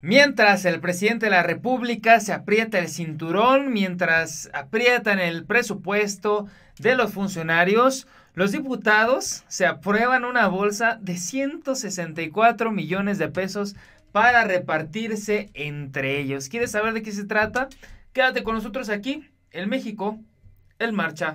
Mientras el presidente de la República se aprieta el cinturón, mientras aprietan el presupuesto de los funcionarios, los diputados se aprueban una bolsa de 164 millones de pesos para repartirse entre ellos. ¿Quieres saber de qué se trata? Quédate con nosotros aquí, el México, el Marcha.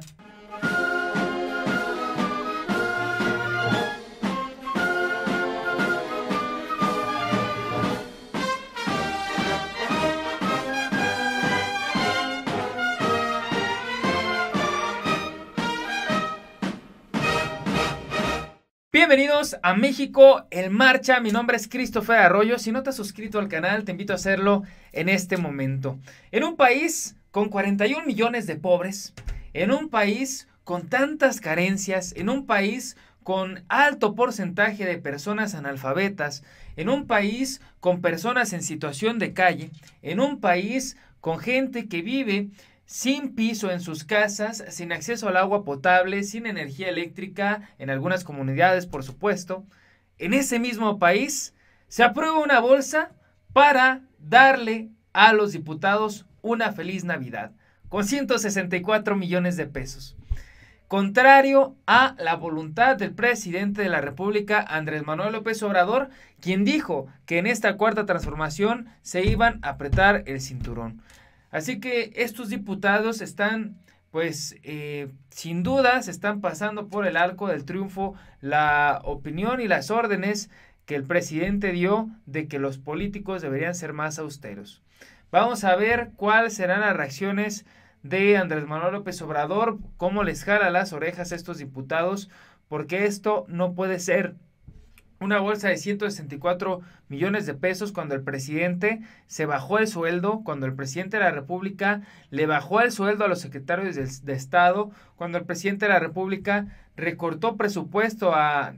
Bienvenidos a México en Marcha. Mi nombre es Christopher Arroyo. Si no te has suscrito al canal, te invito a hacerlo en este momento. En un país con 41 millones de pobres, en un país con tantas carencias, en un país con alto porcentaje de personas analfabetas, en un país con personas en situación de calle, en un país con gente que vive sin piso en sus casas, sin acceso al agua potable, sin energía eléctrica, en algunas comunidades, por supuesto. En ese mismo país se aprueba una bolsa para darle a los diputados una feliz Navidad, con 164 millones de pesos. Contrario a la voluntad del presidente de la República, Andrés Manuel López Obrador, quien dijo que en esta cuarta transformación se iban a apretar el cinturón. Así que estos diputados están, pues, eh, sin duda, se están pasando por el arco del triunfo la opinión y las órdenes que el presidente dio de que los políticos deberían ser más austeros. Vamos a ver cuáles serán las reacciones de Andrés Manuel López Obrador, cómo les jala las orejas a estos diputados, porque esto no puede ser una bolsa de 164 millones de pesos cuando el presidente se bajó el sueldo, cuando el presidente de la República le bajó el sueldo a los secretarios de, Estado, cuando el presidente de la República recortó presupuesto a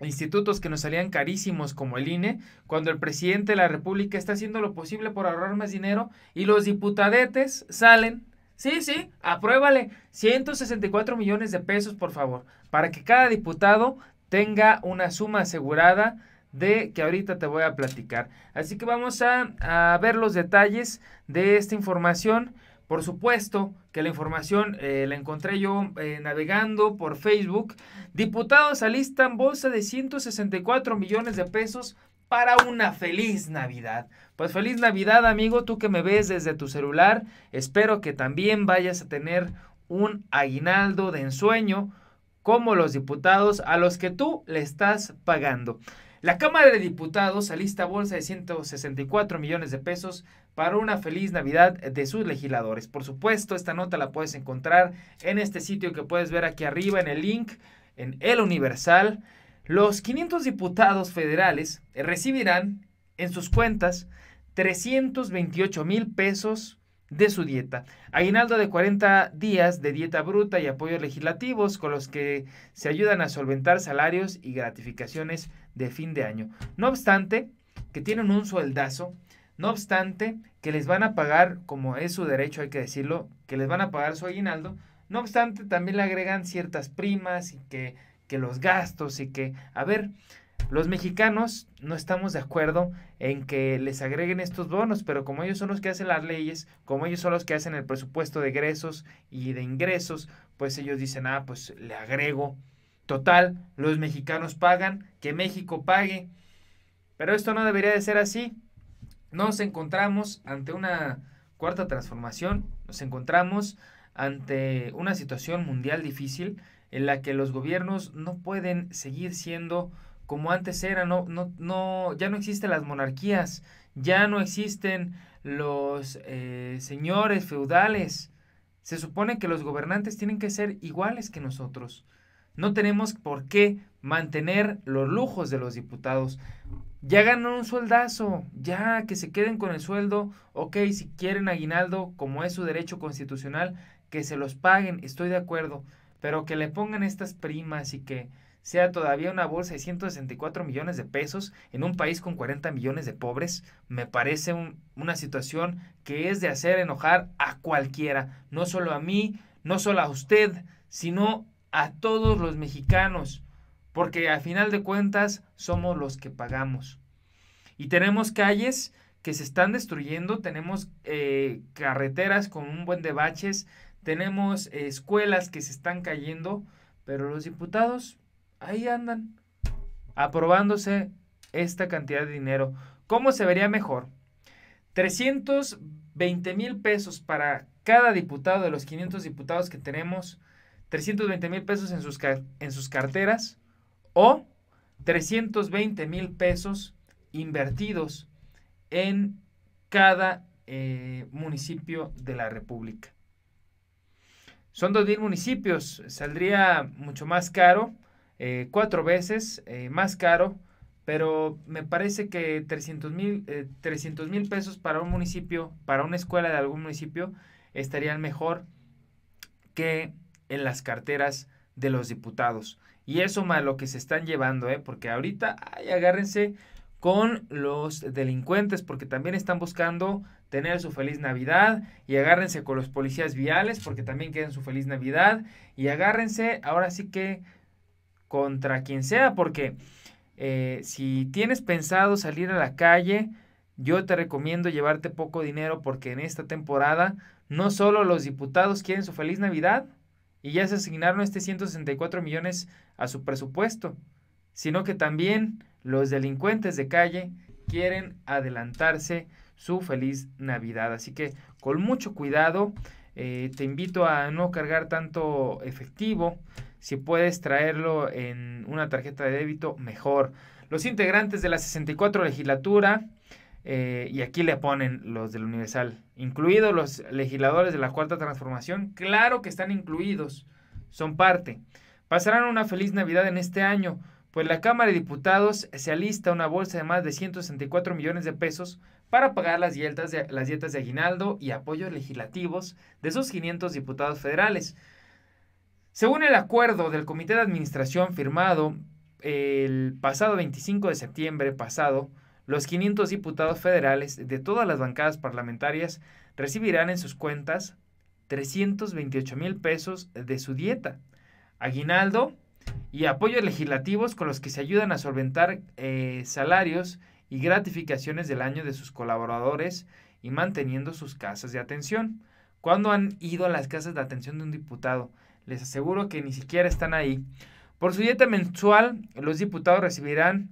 institutos que nos salían carísimos como el INE, cuando el presidente de la República está haciendo lo posible por ahorrar más dinero y los diputadetes salen. Sí, sí, apruébale 164 millones de pesos, por favor, para que cada diputado tenga una suma asegurada de que ahorita te voy a platicar. Así que vamos a, ver los detalles de esta información. Por supuesto que la información eh, la encontré yo eh, navegando por Facebook. Diputados alistan bolsa de 164 millones de pesos para una feliz Navidad. Pues feliz Navidad amigo, tú que me ves desde tu celular. Espero que también vayas a tener un aguinaldo de ensueño como los diputados a los que tú le estás pagando. La Cámara de Diputados alista bolsa de 164 millones de pesos para una feliz Navidad de sus legisladores. Por supuesto, esta nota la puedes encontrar en este sitio que puedes ver aquí arriba en el link, en El Universal. Los 500 diputados federales recibirán en sus cuentas 328 mil pesos de su dieta. Aguinaldo de 40 días de dieta bruta y apoyos legislativos con los que se ayudan a solventar salarios y gratificaciones de fin de año. No obstante, que tienen un sueldazo, no obstante, que les van a pagar, como es su derecho, hay que decirlo, que les van a pagar su aguinaldo, no obstante, también le agregan ciertas primas y que, que los gastos y que, a ver, los mexicanos no estamos de acuerdo en que les agreguen estos bonos, pero como ellos son los que hacen las leyes, como ellos son los que hacen el presupuesto de egresos y de ingresos, pues ellos dicen, ah, pues le agrego. Total, los mexicanos pagan, que México pague. Pero esto no debería de ser así. Nos encontramos ante una cuarta transformación, nos encontramos ante una situación mundial difícil en la que los gobiernos no pueden seguir siendo como antes era, no, no, no, ya no existen las monarquías, ya no existen los eh, señores feudales. Se supone que los gobernantes tienen que ser iguales que nosotros. No tenemos por qué mantener los lujos de los diputados. Ya ganan un sueldazo, ya que se queden con el sueldo, ok, si quieren aguinaldo, como es su derecho constitucional, que se los paguen, estoy de acuerdo, pero que le pongan estas primas y que sea todavía una bolsa de 164 millones de pesos en un país con 40 millones de pobres, me parece una situación que es de hacer enojar a cualquiera, no solo a mí, no solo a usted, sino a todos los mexicanos, porque al final de cuentas somos los que pagamos. Y tenemos calles que se están destruyendo, tenemos eh, carreteras con un buen de baches, tenemos eh, escuelas que se están cayendo, pero los diputados ahí andan, aprobándose esta cantidad de dinero. ¿Cómo se vería mejor? 320 mil pesos para cada diputado de los 500 diputados que tenemos, 320 mil pesos en sus, en sus carteras o 320 mil pesos invertidos en cada eh, municipio de la República. Son mil municipios, saldría mucho más caro eh, cuatro veces eh, más caro, pero me parece que 300 eh, mil pesos para un municipio, para una escuela de algún municipio, estarían mejor que en las carteras de los diputados. Y eso más lo que se están llevando, porque ahorita, agárrense con los delincuentes, porque también están buscando tener su feliz Navidad y agárrense con los policías viales, porque también quieren su feliz Navidad y agárrense ahora sí que contra quien sea, porque eh, si tienes pensado salir a la calle, yo te recomiendo llevarte poco dinero porque en esta temporada no solo los diputados quieren su feliz Navidad y ya se asignaron este 164 millones a su presupuesto, sino que también los delincuentes de calle quieren adelantarse su feliz Navidad. Así que con mucho cuidado, eh, te invito a no cargar tanto efectivo, si puedes traerlo en una tarjeta de débito, mejor. Los integrantes de la 64 legislatura, eh, y aquí le ponen los del Universal, incluidos los legisladores de la Cuarta Transformación, claro que están incluidos, son parte. Pasarán una feliz Navidad en este año, pues la Cámara de Diputados se alista una bolsa de más de 164 millones de pesos para pagar las dietas de, las dietas de aguinaldo y apoyos legislativos de sus 500 diputados federales. Según el acuerdo del comité de administración firmado el pasado 25 de septiembre pasado, los 500 diputados federales de todas las bancadas parlamentarias recibirán en sus cuentas 328 mil pesos de su dieta, aguinaldo y apoyos legislativos con los que se ayudan a solventar eh, salarios y gratificaciones del año de sus colaboradores y manteniendo sus casas de atención. ¿Cuándo han ido a las casas de atención de un diputado? les aseguro que ni siquiera están ahí. Por su dieta mensual, los diputados recibirán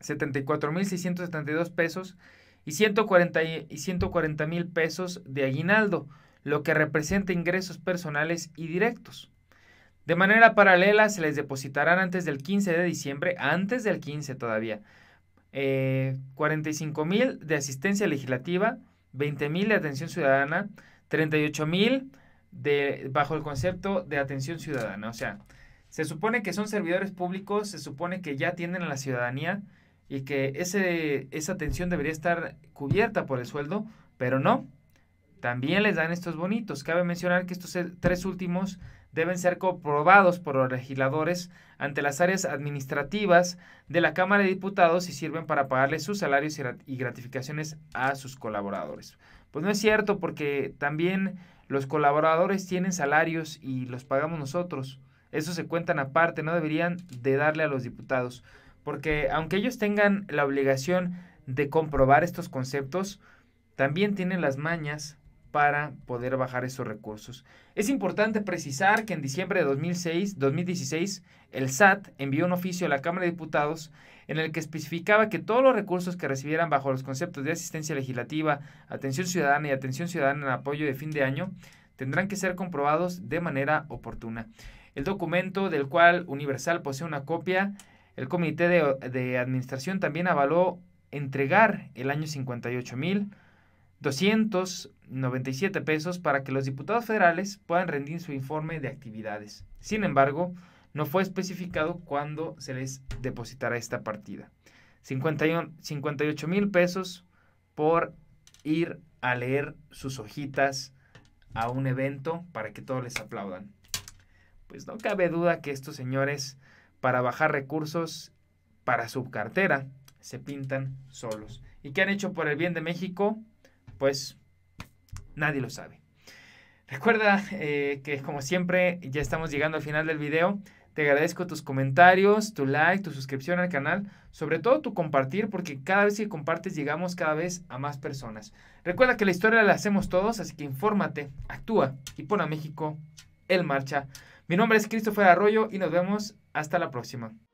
74.672 pesos y 140 y pesos de aguinaldo, lo que representa ingresos personales y directos. De manera paralela, se les depositarán antes del 15 de diciembre, antes del 15 todavía, eh, 45 mil de asistencia legislativa, 20 mil de atención ciudadana, 38 mil bajo el concepto de atención ciudadana. O sea, se supone que son servidores públicos, se supone que ya atienden a la ciudadanía y que ese, esa atención debería estar cubierta por el sueldo, pero no. También les dan estos bonitos. Cabe mencionar que estos eh, tres últimos deben ser comprobados por los legisladores ante las áreas administrativas de la Cámara de Diputados y sirven para pagarles sus salarios y gratificaciones a sus colaboradores. Pues no es cierto porque también los colaboradores tienen salarios y los pagamos nosotros. Eso se cuentan aparte, no deberían de darle a los diputados. Porque aunque ellos tengan la obligación de comprobar estos conceptos, también tienen las mañas para poder bajar esos recursos. Es importante precisar que en diciembre de 2016 el SAT envió un oficio a la Cámara de Diputados en el que especificaba que todos los recursos que recibieran bajo los conceptos de asistencia legislativa, atención ciudadana y atención ciudadana en apoyo de fin de año tendrán que ser comprobados de manera oportuna. El documento del cual Universal posee una copia, el Comité de, Administración también avaló entregar el año 58 mil 297 pesos para que los diputados federales puedan rendir su informe de actividades. Sin embargo, no fue especificado cuándo se les depositará esta partida. 58 mil pesos por ir a leer sus hojitas a un evento para que todos les aplaudan. Pues no cabe duda que estos señores, para bajar recursos para su cartera, se pintan solos. ¿Y qué han hecho por el bien de México? Pues nadie lo sabe. Recuerda eh, que como siempre ya estamos llegando al final del video. Te agradezco tus comentarios, tu like, tu suscripción al canal, sobre todo tu compartir, porque cada vez que compartes llegamos cada vez a más personas. Recuerda que la historia la hacemos todos, así que infórmate, actúa y pon a México en marcha. Mi nombre es Christopher Arroyo y nos vemos hasta la próxima.